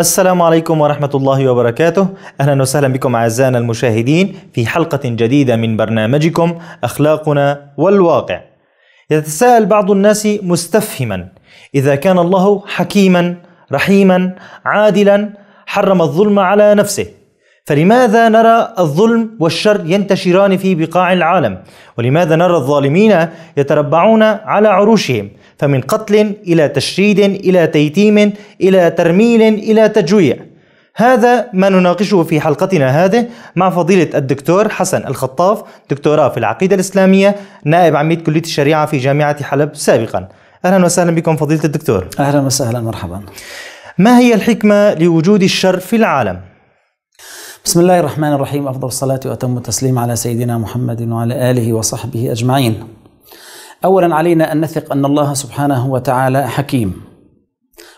السلام عليكم ورحمة الله وبركاته أهلا وسهلا بكم أعزائنا المشاهدين في حلقة جديدة من برنامجكم أخلاقنا والواقع يتساءل بعض الناس مستفهما إذا كان الله حكيما رحيما عادلا حرم الظلم على نفسه فلماذا نرى الظلم والشر ينتشران في بقاع العالم ولماذا نرى الظالمين يتربعون على عروشهم فمن قتل الى تشريد الى تيتيم الى ترميل الى تجويع هذا ما نناقشه في حلقتنا هذه مع فضيلة الدكتور حسن الخطاف دكتوراه في العقيدة الإسلامية نائب عميد كلية الشريعة في جامعة حلب سابقا أهلا وسهلا بكم فضيلة الدكتور أهلا وسهلا مرحبا ما هي الحكمة لوجود الشر في العالم؟ بسم الله الرحمن الرحيم أفضل الصلاة وأتم التسليم على سيدنا محمد وعلى آله وصحبه أجمعين. أولا علينا أن نثق أن الله سبحانه وتعالى حكيم.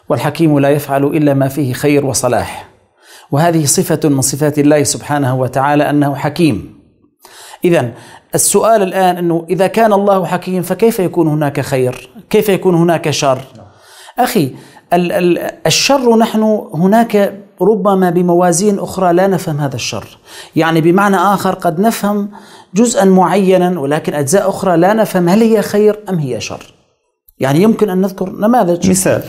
والحكيم لا يفعل إلا ما فيه خير وصلاح. وهذه صفة من صفات الله سبحانه وتعالى أنه حكيم. إذا السؤال الآن أنه إذا كان الله حكيم فكيف يكون هناك خير؟ كيف يكون هناك شر؟ أخي الشر نحن هناك ربما بموازين اخرى لا نفهم هذا الشر، يعني بمعنى اخر قد نفهم جزءا معينا ولكن اجزاء اخرى لا نفهم هل هي خير ام هي شر. يعني يمكن ان نذكر نماذج مثال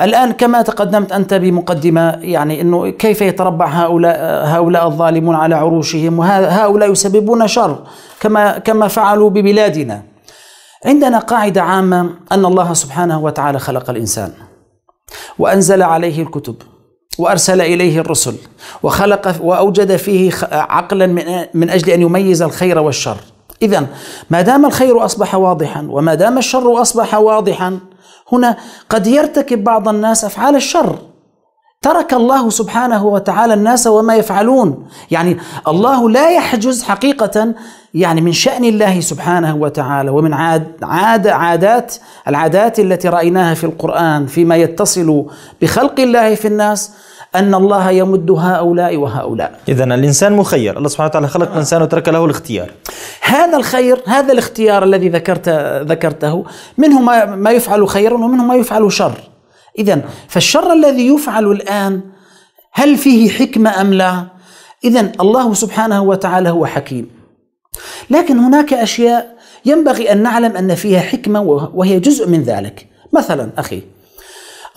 الآن كما تقدمت أنت بمقدمة يعني أنه كيف يتربع هؤلاء هؤلاء الظالمون على عروشهم وهؤلاء يسببون شر كما كما فعلوا ببلادنا. عندنا قاعدة عامة أن الله سبحانه وتعالى خلق الإنسان وأنزل عليه الكتب وارسل اليه الرسل وخلق واوجد فيه عقلا من اجل ان يميز الخير والشر اذا ما دام الخير اصبح واضحا وما دام الشر اصبح واضحا هنا قد يرتكب بعض الناس افعال الشر ترك الله سبحانه وتعالى الناس وما يفعلون يعني الله لا يحجز حقيقة يعني من شأن الله سبحانه وتعالى ومن عاد, عاد عادات العادات التي رأيناها في القرآن فيما يتصل بخلق الله في الناس أن الله يمد هؤلاء وهؤلاء إذا الإنسان مخير الله سبحانه وتعالى خلق الإنسان وترك له الاختيار هذا الخير هذا الاختيار الذي ذكرت ذكرته منه ما, ما يفعل خير ومنه ما يفعل شر إذا فالشر الذي يفعل الآن هل فيه حكمة أم لا؟ إذا الله سبحانه وتعالى هو حكيم. لكن هناك أشياء ينبغي أن نعلم أن فيها حكمة وهي جزء من ذلك. مثلا أخي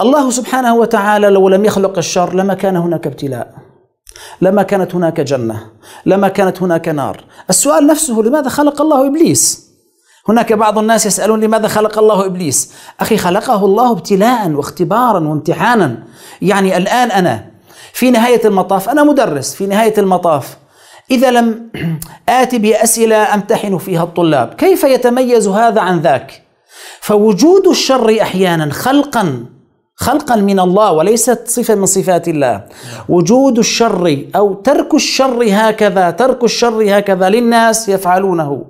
الله سبحانه وتعالى لو لم يخلق الشر لما كان هناك ابتلاء. لما كانت هناك جنة، لما كانت هناك نار. السؤال نفسه لماذا خلق الله إبليس؟ هناك بعض الناس يسألون لماذا خلق الله إبليس أخي خلقه الله ابتلاء واختبارا وامتحانا يعني الآن أنا في نهاية المطاف أنا مدرس في نهاية المطاف إذا لم آتي بأسئلة أمتحن فيها الطلاب كيف يتميز هذا عن ذاك فوجود الشر أحيانا خلقا خلقا من الله وليست صفه من صفات الله وجود الشر او ترك الشر هكذا ترك الشر هكذا للناس يفعلونه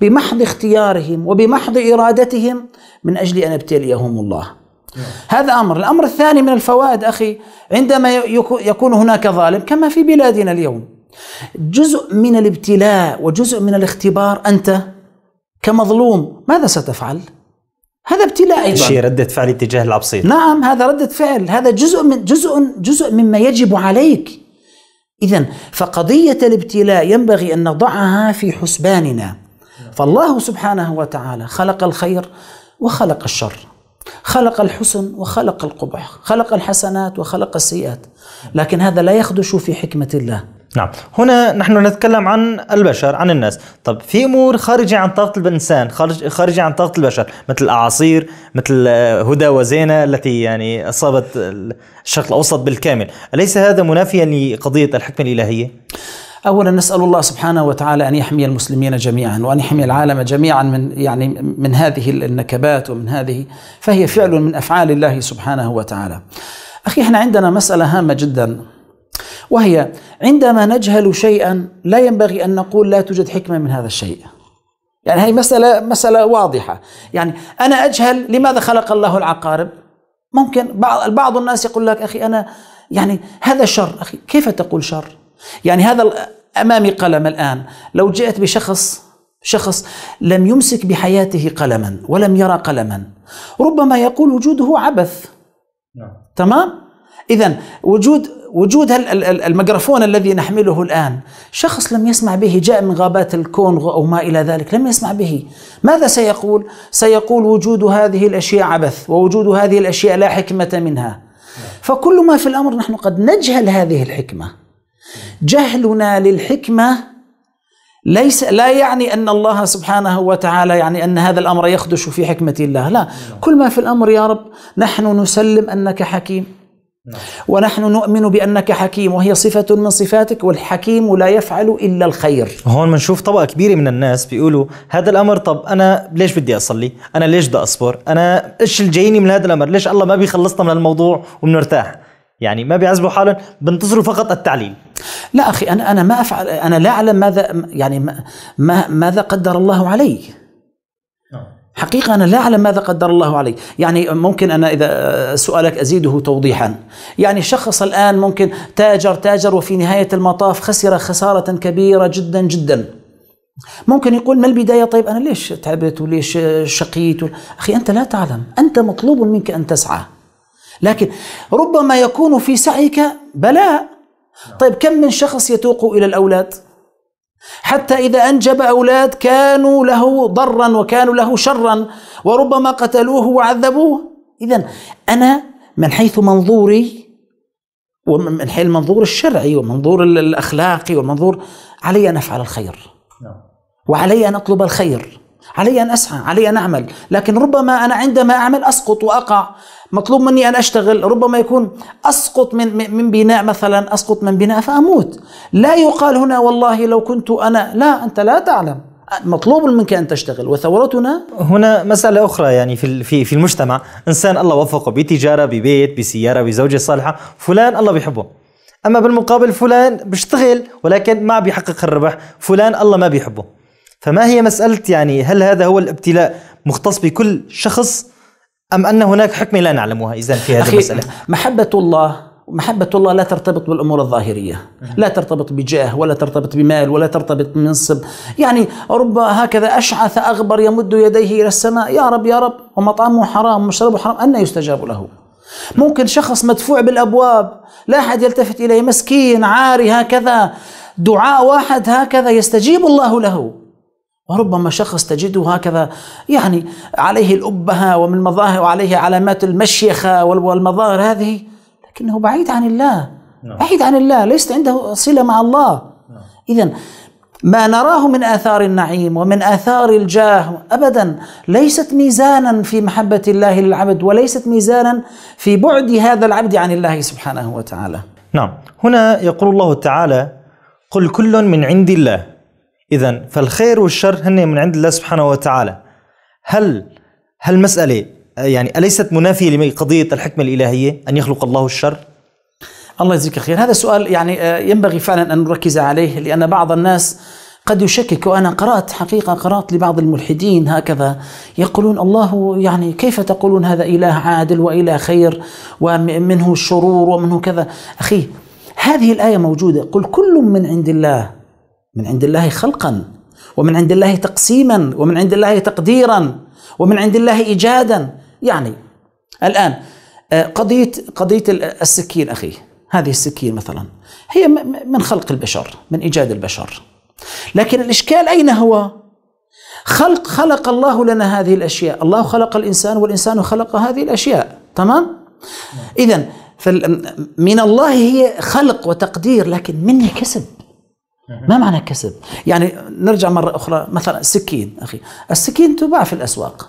بمحض اختيارهم وبمحض ارادتهم من اجل ان ابتليهم الله هذا امر الامر الثاني من الفوائد اخي عندما يكون هناك ظالم كما في بلادنا اليوم جزء من الابتلاء وجزء من الاختبار انت كمظلوم ماذا ستفعل هذا ابتلاء ايضا شيء رده فعل اتجاه العبسيط نعم هذا رده فعل هذا جزء من جزء جزء مما يجب عليك اذا فقضيه الابتلاء ينبغي ان نضعها في حسباننا فالله سبحانه وتعالى خلق الخير وخلق الشر خلق الحسن وخلق القبح خلق الحسنات وخلق السيئات لكن هذا لا يخدش في حكمه الله نعم هنا نحن نتكلم عن البشر عن الناس طب في أمور خارجة عن طاقة الإنسان خارج خارجة عن طاقة البشر مثل الأعاصير مثل هدى وزينة التي يعني أصابت الشرق الأوسط بالكامل أليس هذا منافيا لقضية الحكمة الإلهية؟ اولا نسال الله سبحانه وتعالى ان يحمي المسلمين جميعا وان يحمي العالم جميعا من يعني من هذه النكبات ومن هذه فهي فعل من افعال الله سبحانه وتعالى. اخي احنا عندنا مساله هامه جدا وهي عندما نجهل شيئا لا ينبغي أن نقول لا توجد حكمة من هذا الشيء يعني هذه مسألة مسألة واضحة يعني أنا أجهل لماذا خلق الله العقارب ممكن بعض بعض الناس يقول لك أخي أنا يعني هذا شر أخي كيف تقول شر يعني هذا أمامي قلم الآن لو جئت بشخص شخص لم يمسك بحياته قلما ولم يرى قلما ربما يقول وجوده عبث نعم. تمام إذا وجود وجود الميكروفون الذي نحمله الآن شخص لم يسمع به جاء من غابات الكونغو أو ما إلى ذلك لم يسمع به ماذا سيقول؟ سيقول وجود هذه الأشياء عبث ووجود هذه الأشياء لا حكمة منها فكل ما في الأمر نحن قد نجهل هذه الحكمة جهلنا للحكمة ليس لا يعني ان الله سبحانه وتعالى يعني ان هذا الامر يخدش في حكمه الله، لا، كل ما في الامر يا رب نحن نسلم انك حكيم، نعم. ونحن نؤمن بأنك حكيم وهي صفة من صفاتك والحكيم لا يفعل إلا الخير هون بنشوف طبقة كبيرة من الناس بيقولوا هذا الأمر طب أنا ليش بدي أصلي أنا ليش بدي أصبر أنا إيش الجايني من هذا الأمر ليش الله ما بيخلصنا من الموضوع وبنرتاح يعني ما بيعزبوا حالا بنتظروا فقط التعليل لا أخي أنا أنا ما أفعل أنا لا أعلم ماذا يعني ما ماذا قدر الله علي حقيقة أنا لا أعلم ماذا قدر الله علي يعني ممكن أنا إذا آه، سؤالك أزيده توضيحا يعني شخص الآن ممكن تاجر تاجر وفي نهاية المطاف خسر خسارة كبيرة جدا جدا ممكن يقول ما البداية طيب أنا ليش تعبت وليش شقيت و... أخي أنت لا تعلم أنت مطلوب منك أن تسعى لكن ربما يكون في سعيك بلاء طيب كم من شخص يتوق إلى الأولاد حتى إذا أنجب أولاد كانوا له ضرا وكانوا له شرا وربما قتلوه وعذبوه إذا أنا من حيث منظوري ومن حيث المنظور الشرعي والمنظور الأخلاقي والمنظور علي أن أفعل الخير نعم. وعلي أن أطلب الخير علي أن أسعى علي أن أعمل لكن ربما أنا عندما أعمل أسقط وأقع مطلوب مني أن أشتغل ربما يكون أسقط من, من بناء مثلا أسقط من بناء فأموت لا يقال هنا والله لو كنت أنا لا أنت لا تعلم مطلوب منك ان تشتغل وثورتنا هنا مساله اخرى يعني في في في المجتمع انسان الله وفقه بتجاره ببيت بسياره بزوجه صالحه فلان الله بيحبه اما بالمقابل فلان بيشتغل ولكن ما بيحقق الربح فلان الله ما بيحبه فما هي مسألة يعني هل هذا هو الابتلاء مختص بكل شخص أم أن هناك حكمة لا نعلمها إذا في هذه المسألة محبة الله محبة الله لا ترتبط بالأمور الظاهرية لا ترتبط بجاه ولا ترتبط بمال ولا ترتبط بمنصب يعني رب هكذا أشعث أغبر يمد يديه إلى السماء يا رب يا رب ومطعمه حرام ومشربه حرام أن يستجاب له ممكن شخص مدفوع بالأبواب لا أحد يلتفت إليه مسكين عاري هكذا دعاء واحد هكذا يستجيب الله له وربما شخص تجده هكذا يعني عليه الأبهة ومن مظاهر وعليه علامات المشيخة والمظاهر هذه لكنه بعيد عن الله نعم. بعيد عن الله ليس عنده صلة مع الله نعم. إذا ما نراه من آثار النعيم ومن آثار الجاه أبدا ليست ميزانا في محبة الله للعبد وليست ميزانا في بعد هذا العبد عن الله سبحانه وتعالى نعم هنا يقول الله تعالى قل كل من عند الله إذا فالخير والشر هن من عند الله سبحانه وتعالى هل هالمسألة يعني أليست منافية لقضية الحكمة الإلهية أن يخلق الله الشر؟ الله يجزيك خير هذا سؤال يعني آه، ينبغي فعلا أن نركز عليه لأن بعض الناس قد يشكك وأنا قرأت حقيقة قرأت لبعض الملحدين هكذا يقولون الله يعني كيف تقولون هذا إله عادل وإله خير ومنه الشرور ومنه كذا أخي هذه الآية موجودة قل كل من عند الله من عند الله خلقا ومن عند الله تقسيما ومن عند الله تقديرا ومن عند الله ايجادا يعني الان آه، قضيه قضيه السكين اخي هذه السكين مثلا هي من خلق البشر من ايجاد البشر لكن الاشكال اين هو خلق خلق الله لنا هذه الاشياء الله خلق الانسان والانسان خلق هذه الاشياء تمام اذا من الله هي خلق وتقدير لكن منه كسب ما معنى كسب؟ يعني نرجع مرة أخرى مثلا السكين أخي السكين تباع في الأسواق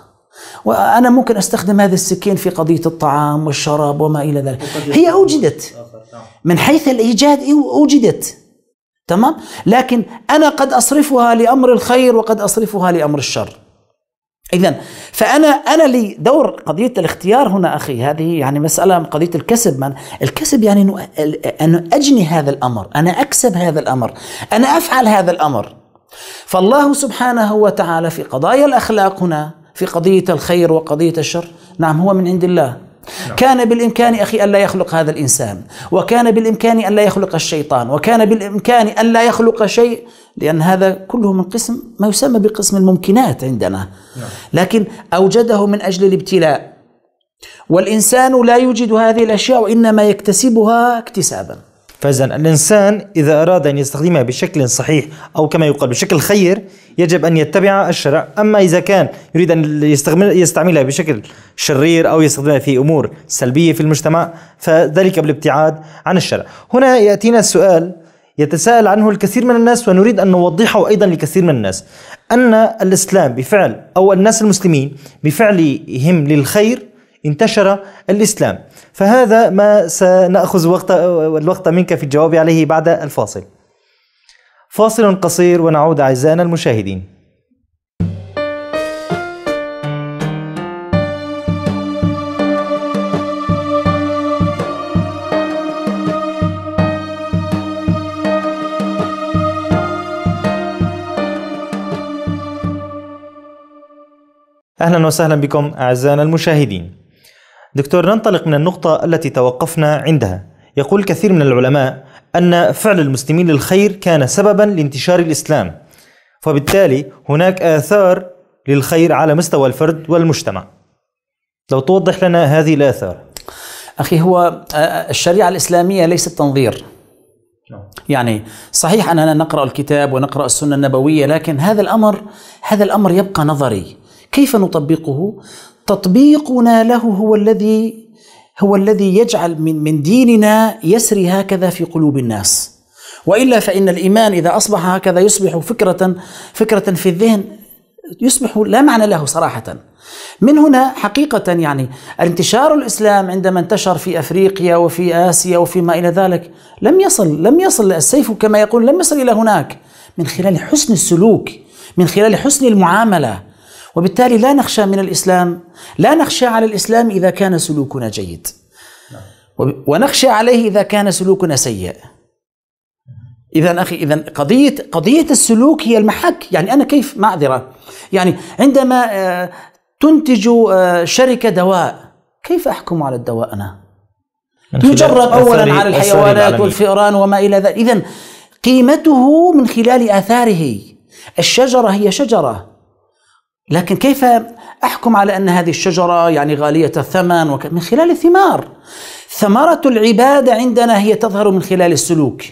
وأنا ممكن أستخدم هذه السكين في قضية الطعام والشراب وما إلى ذلك هي أوجدت نعم. من حيث الإيجاد أوجدت تمام؟ لكن أنا قد أصرفها لأمر الخير وقد أصرفها لأمر الشر إذا فأنا أنا لي دور قضية الاختيار هنا أخي هذه يعني مسألة قضية الكسب من الكسب يعني أن أجني هذا الأمر أنا أكسب هذا الأمر أنا أفعل هذا الأمر فالله سبحانه وتعالى في قضايا الأخلاق هنا في قضية الخير وقضية الشر نعم هو من عند الله نعم. كان بالإمكان أخي أن لا يخلق هذا الإنسان وكان بالإمكان أن لا يخلق الشيطان وكان بالإمكان أن لا يخلق شيء لأن هذا كله من قسم ما يسمى بقسم الممكنات عندنا نعم. لكن أوجده من أجل الابتلاء والإنسان لا يوجد هذه الأشياء وإنما يكتسبها اكتساباً فإذا الإنسان إذا أراد أن يستخدمها بشكل صحيح أو كما يقال بشكل خير يجب أن يتبع الشرع أما إذا كان يريد أن يستعمل يستعملها بشكل شرير أو يستخدمها في أمور سلبية في المجتمع فذلك بالابتعاد عن الشرع هنا يأتينا سؤال يتساءل عنه الكثير من الناس ونريد أن نوضحه أيضا لكثير من الناس أن الإسلام بفعل أو الناس المسلمين بفعلهم للخير انتشر الإسلام فهذا ما سنأخذ وقت الوقت منك في الجواب عليه بعد الفاصل فاصل قصير ونعود أعزائنا المشاهدين أهلا وسهلا بكم أعزائنا المشاهدين دكتور ننطلق من النقطة التي توقفنا عندها يقول كثير من العلماء أن فعل المسلمين للخير كان سببا لانتشار الإسلام فبالتالي هناك آثار للخير على مستوى الفرد والمجتمع لو توضح لنا هذه الآثار أخي هو آه، الشريعة الإسلامية ليست تنظير يعني صحيح أننا نقرأ الكتاب ونقرأ السنة النبوية لكن هذا الأمر هذا الأمر يبقى نظري كيف نطبقه تطبيقنا له هو الذي هو الذي يجعل من من ديننا يسري هكذا في قلوب الناس والا فان الايمان اذا اصبح هكذا يصبح فكره فكره في الذهن يصبح لا معنى له صراحه من هنا حقيقة يعني انتشار الإسلام عندما انتشر في أفريقيا وفي آسيا وفيما إلى ذلك لم يصل لم يصل السيف كما يقول لم يصل إلى هناك من خلال حسن السلوك من خلال حسن المعاملة وبالتالي لا نخشى من الإسلام لا نخشى على الإسلام إذا كان سلوكنا جيد نعم. ونخشى عليه إذا كان سلوكنا سيء إذا أخي إذا قضية قضية السلوك هي المحك يعني أنا كيف معذرة يعني عندما آه، تنتج آه، شركة دواء كيف أحكم على الدواء أنا؟ يجرب أولا على الحيوانات والفئران وما إلى ذلك إذا قيمته من خلال آثاره الشجرة هي شجرة لكن كيف احكم على ان هذه الشجره يعني غاليه الثمن وك... من خلال الثمار ثمره العباده عندنا هي تظهر من خلال السلوك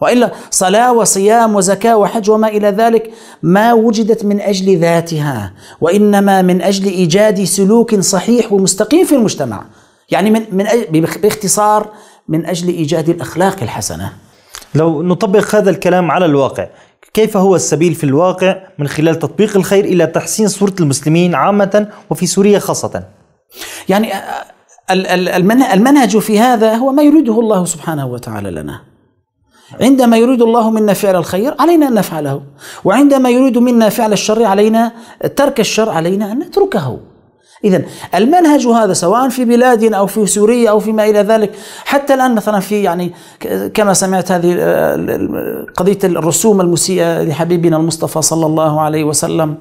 والا صلاه وصيام وزكاه وحج وما الى ذلك ما وجدت من اجل ذاتها وانما من اجل ايجاد سلوك صحيح ومستقيم في المجتمع يعني من من أجل باختصار من اجل ايجاد الاخلاق الحسنه لو نطبق هذا الكلام على الواقع كيف هو السبيل في الواقع من خلال تطبيق الخير إلى تحسين صورة المسلمين عامة وفي سوريا خاصة يعني آه، المنهج في هذا هو ما يريده الله سبحانه وتعالى لنا عندما يريد الله منا فعل الخير علينا أن نفعله وعندما يريد منا فعل الشر علينا ترك الشر علينا أن نتركه إذا المنهج هذا سواء في بلادنا أو في سوريا أو فيما إلى ذلك حتى الآن مثلا في يعني كما سمعت هذه قضية الرسوم المسيئة لحبيبنا المصطفى صلى الله عليه وسلم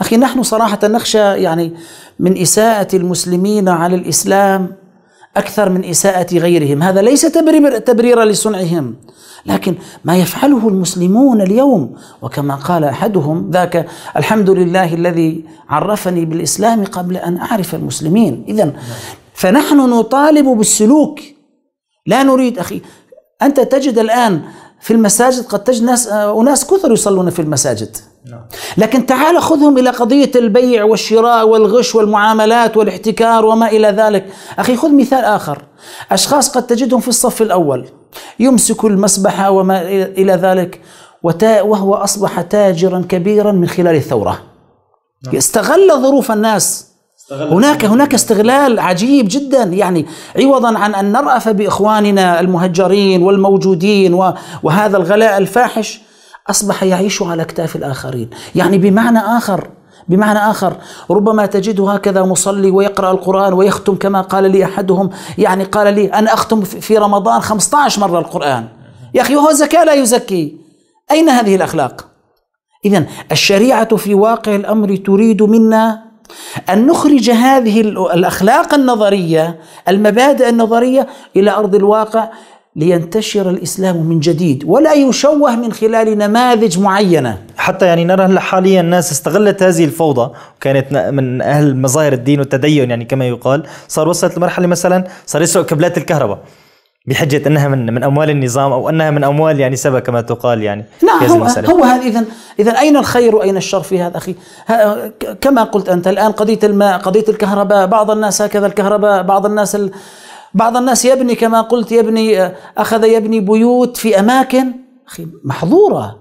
أخي نحن صراحة نخشى يعني من إساءة المسلمين على الإسلام أكثر من إساءة غيرهم هذا ليس تبرير تبريرا لصنعهم لكن ما يفعله المسلمون اليوم وكما قال أحدهم ذاك الحمد لله الذي عرفني بالإسلام قبل أن أعرف المسلمين إذا فنحن نطالب بالسلوك لا نريد أخي أنت تجد الآن في المساجد قد تجد ناس آه، أناس كثر يصلون في المساجد نعم. لكن تعال خذهم إلى قضية البيع والشراء والغش والمعاملات والاحتكار وما إلى ذلك أخي خذ مثال آخر أشخاص قد تجدهم في الصف الأول يمسك المسبحة وما إلى ذلك وهو أصبح تاجرا كبيرا من خلال الثورة استغل نعم. ظروف الناس هناك هناك استغلال عجيب جدا يعني عوضا عن ان نرأف باخواننا المهجرين والموجودين وهذا الغلاء الفاحش اصبح يعيش على اكتاف الاخرين، يعني بمعنى اخر بمعنى آخر ربما تجده هكذا مصلي ويقرأ القرآن ويختم كما قال لي أحدهم يعني قال لي أنا أختم في رمضان 15 مرة القرآن يا أخي وهو زكاة لا يزكي أين هذه الأخلاق؟ إذا الشريعة في واقع الأمر تريد منا أن نخرج هذه الأخلاق النظرية المبادئ النظرية إلى أرض الواقع لينتشر الاسلام من جديد ولا يشوه من خلال نماذج معينه. حتى يعني نرى هلا حاليا الناس استغلت هذه الفوضى وكانت من اهل مظاهر الدين والتدين يعني كما يقال، صار وصلت لمرحله مثلا صار يسرق كبلات الكهرباء. بحجه انها من من اموال النظام او انها من اموال يعني سبا كما تقال يعني نعم في هذه المسألة. هو هذا اذا اذا اين الخير واين الشر في هذا اخي كما قلت انت الان قضيه الماء قضيه الكهرباء بعض الناس هكذا الكهرباء بعض الناس ال... بعض الناس يبني كما قلت يبني آه، اخذ يبني بيوت في اماكن اخي محظوره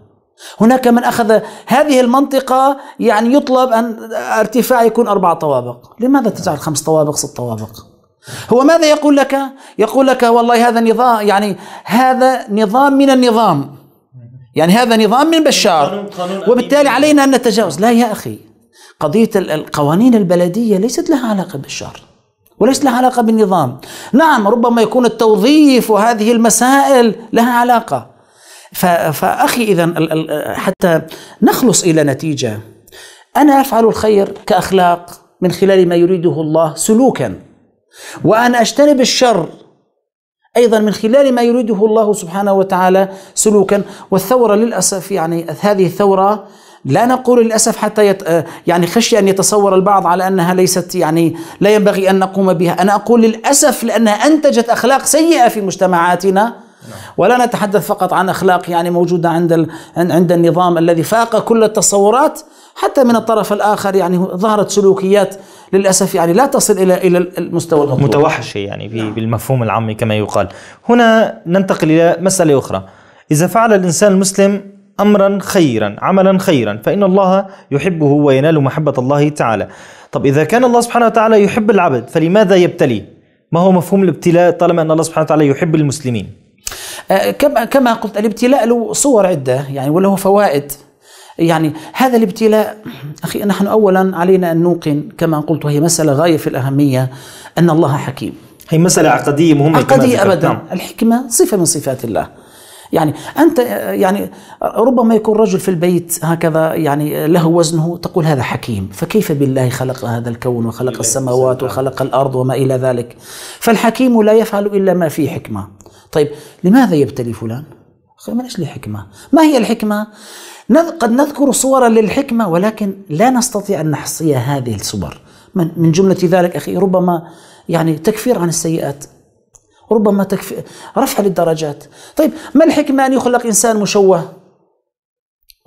هناك من اخذ هذه المنطقه يعني يطلب ان ارتفاع يكون اربع طوابق لماذا تجعل خمس طوابق ست طوابق هو ماذا يقول لك؟ يقول لك والله هذا نظام يعني هذا نظام من النظام يعني هذا نظام من بشار وبالتالي علينا أن نتجاوز لا يا أخي قضية القوانين البلدية ليست لها علاقة بالشر وليس لها علاقة بالنظام نعم ربما يكون التوظيف وهذه المسائل لها علاقة فأخي إذا حتى نخلص إلى نتيجة أنا أفعل الخير كأخلاق من خلال ما يريده الله سلوكا وأن أجتنب الشر أيضا من خلال ما يريده الله سبحانه وتعالى سلوكا والثورة للأسف يعني هذه الثورة لا نقول للاسف حتى يت... يعني خشيه ان يتصور البعض على انها ليست يعني لا ينبغي ان نقوم بها، انا اقول للاسف لانها انتجت اخلاق سيئه في مجتمعاتنا نعم. ولا نتحدث فقط عن اخلاق يعني موجوده عند ال... عند النظام الذي فاق كل التصورات حتى من الطرف الآخر يعني ظهرت سلوكيات للأسف يعني لا تصل إلى إلى المستوى المطلوب متوحشة يعني في نعم. بالمفهوم العامي كما يقال هنا ننتقل إلى مسألة أخرى إذا فعل الإنسان المسلم امرا خيرا عملا خيرا فان الله يحبه وينال محبه الله تعالى طب اذا كان الله سبحانه وتعالى يحب العبد فلماذا يبتلي ما هو مفهوم الابتلاء طالما ان الله سبحانه وتعالى يحب المسلمين أه، كما كما قلت الابتلاء له صور عده يعني وله فوائد يعني هذا الابتلاء أخي نحن أولا علينا أن نوقن كما قلت وهي مسألة غاية في الأهمية أن الله حكيم هي مسألة عقدية مهمة عقدية أبدا نعم. الحكمة صفة من صفات الله يعني أنت يعني ربما يكون رجل في البيت هكذا يعني له وزنه تقول هذا حكيم فكيف بالله خلق هذا الكون وخلق السماوات وخلق الأرض وما إلى ذلك فالحكيم لا يفعل إلا ما فيه حكمة طيب لماذا يبتلي فلان؟ ما لي حكمة ما هي الحكمة؟ قد نذكر صورا للحكمة ولكن لا نستطيع أن نحصي هذه الصور من, من جملة ذلك أخي ربما يعني تكفير عن السيئات ربما تكفير رفع للدرجات طيب ما الحكمة أن يخلق إنسان مشوه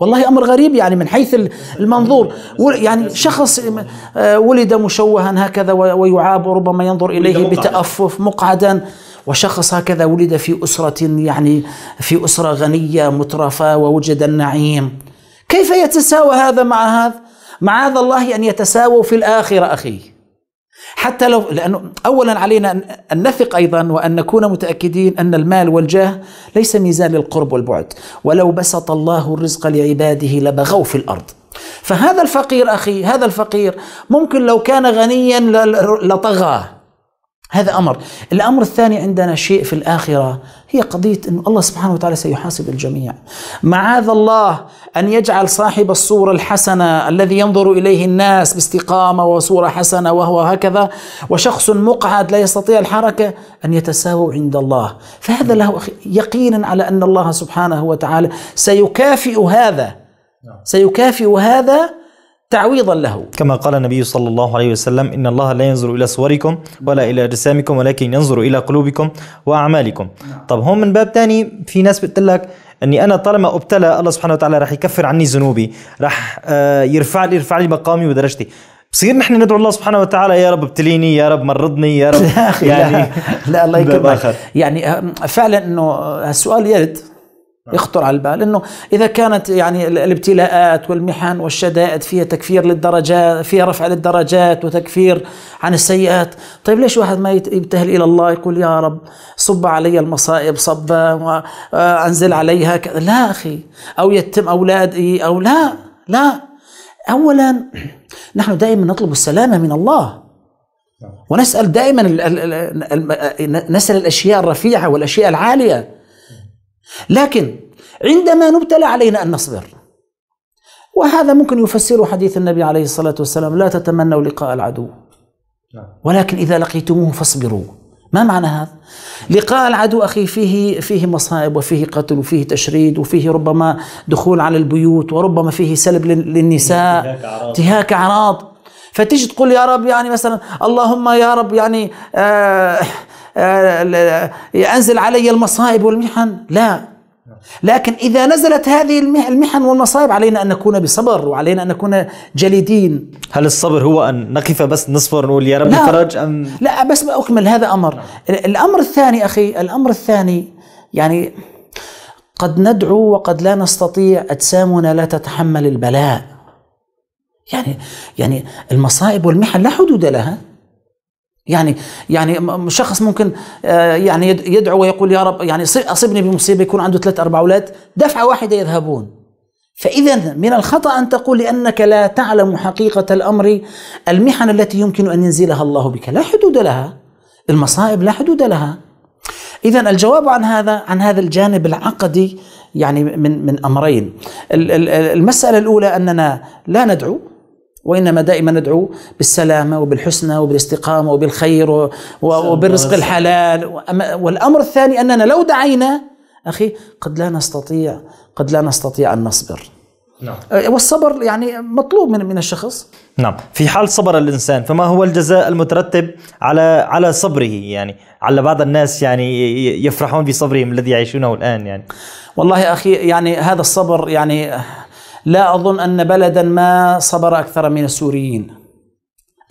والله امر غريب يعني من حيث المنظور يعني شخص آه، ولد مشوها هكذا ويعاب ربما ينظر اليه بتافف مقعدا وشخص هكذا ولد في أسرة يعني في أسرة غنية مترفة ووجد النعيم كيف يتساوى هذا مع هذا معاذ الله أن يتساووا في الآخرة أخي حتى لو لأنه أولا علينا أن نثق أيضا وأن نكون متأكدين أن المال والجاه ليس ميزان للقرب والبعد ولو بسط الله الرزق لعباده لبغوا في الأرض فهذا الفقير أخي هذا الفقير ممكن لو كان غنيا لطغى هذا أمر الأمر الثاني عندنا شيء في الآخرة هي قضية أن الله سبحانه وتعالى سيحاسب الجميع معاذ الله أن يجعل صاحب الصورة الحسنة الذي ينظر إليه الناس باستقامة وصورة حسنة وهو هكذا وشخص مقعد لا يستطيع الحركة أن يتساووا عند الله فهذا له يقينا على أن الله سبحانه وتعالى سيكافئ هذا نعم. سيكافئ هذا تعويضا له كما قال النبي صلى الله عليه وسلم إن الله لا ينظر إلى صوركم ولا إلى أجسامكم ولكن ينظر إلى قلوبكم وأعمالكم طب هم من باب تاني في ناس بتقول لك اني انا طالما ابتلى الله سبحانه وتعالى راح يكفر عني ذنوبي راح يرفع لي يرفع لي مقامي ودرجتي بصير نحن ندعو الله سبحانه وتعالى يا رب ابتليني يا رب مرضني يا رب لا يعني لا, لا الله يكرمك يعني فعلا انه السؤال يرد نعم. يخطر على البال انه اذا كانت يعني الابتلاءات والمحن والشدائد فيها تكفير للدرجات فيها رفع للدرجات وتكفير عن السيئات طيب ليش واحد ما يبتهل الى الله يقول يا رب صب علي المصائب صبا وانزل آه، عليها كذا لا اخي او يتم اولادي او لا لا اولا نحن دائما نطلب السلامه من الله نعم. ونسال دائما نسال الاشياء الرفيعه والاشياء العاليه لكن عندما نبتلى علينا أن نصبر وهذا ممكن يفسر حديث النبي عليه الصلاة والسلام لا تتمنوا لقاء العدو ولكن إذا لقيتموه فاصبروا ما معنى هذا؟ لقاء العدو أخي فيه فيه مصائب وفيه قتل وفيه تشريد وفيه ربما دخول على البيوت وربما فيه سلب للنساء انتهاك أعراض فتيجي تقول يا رب يعني مثلا اللهم يا رب يعني آه أنزل آه، آه، علي المصائب والمحن لا لكن إذا نزلت هذه المحن والمصائب علينا أن نكون بصبر وعلينا أن نكون جليدين هل الصبر هو أن نقف بس نصبر نقول يا رب الفرج أم لا بس أكمل هذا أمر الأمر الثاني أخي الأمر الثاني يعني قد ندعو وقد لا نستطيع أجسامنا لا تتحمل البلاء يعني يعني المصائب والمحن لا حدود لها يعني يعني شخص ممكن آه, يعني يدعو ويقول يا رب يعني اصبني بمصيبه يكون عنده ثلاث اربع اولاد دفعه واحده يذهبون فاذا من الخطا ان تقول لانك لا تعلم حقيقه الامر المحن التي يمكن ان ينزلها الله بك لا حدود لها المصائب لا حدود لها اذا الجواب عن هذا عن هذا الجانب العقدي يعني من من امرين المساله الاولى اننا لا ندعو وإنما دائما ندعو بالسلامة وبالحسنى وبالاستقامة وبالخير وبالرزق الحلال والأمر الثاني أننا لو دعينا أخي قد لا نستطيع قد لا نستطيع أن نصبر نعم. أه، والصبر يعني مطلوب من من الشخص نعم في حال صبر الانسان فما هو الجزاء المترتب على على صبره يعني على بعض الناس يعني يفرحون بصبرهم الذي يعيشونه الان يعني والله يا اخي يعني هذا الصبر يعني لا أظن أن بلدا ما صبر أكثر من السوريين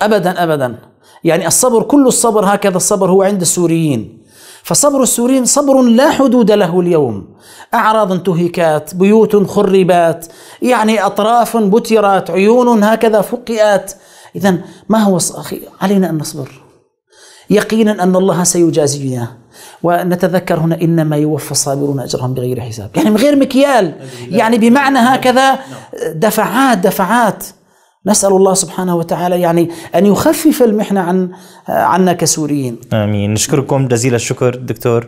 أبدا أبدا يعني الصبر كل الصبر هكذا الصبر هو عند السوريين فصبر السوريين صبر لا حدود له اليوم أعراض انتهكت بيوت خربت يعني أطراف بترت عيون هكذا فقئات إذا ما هو أخي علينا أن نصبر يقينا أن الله سيجازينا ونتذكر هنا إنما يوفى الصابرون أجرهم بغير حساب يعني من غير مكيال يعني بمعنى هكذا دفعات دفعات نسأل الله سبحانه وتعالى يعني أن يخفف المحنة عن عنا كسوريين آمين نشكركم جزيل الشكر دكتور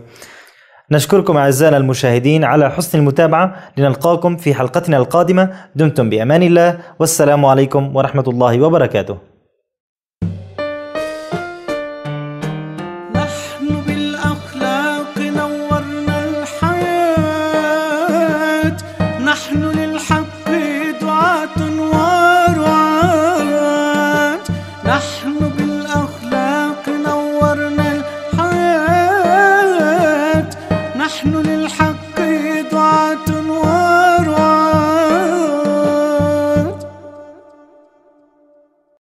نشكركم أعزائنا المشاهدين على حسن المتابعة لنلقاكم في حلقتنا القادمة دمتم بأمان الله والسلام عليكم ورحمة الله وبركاته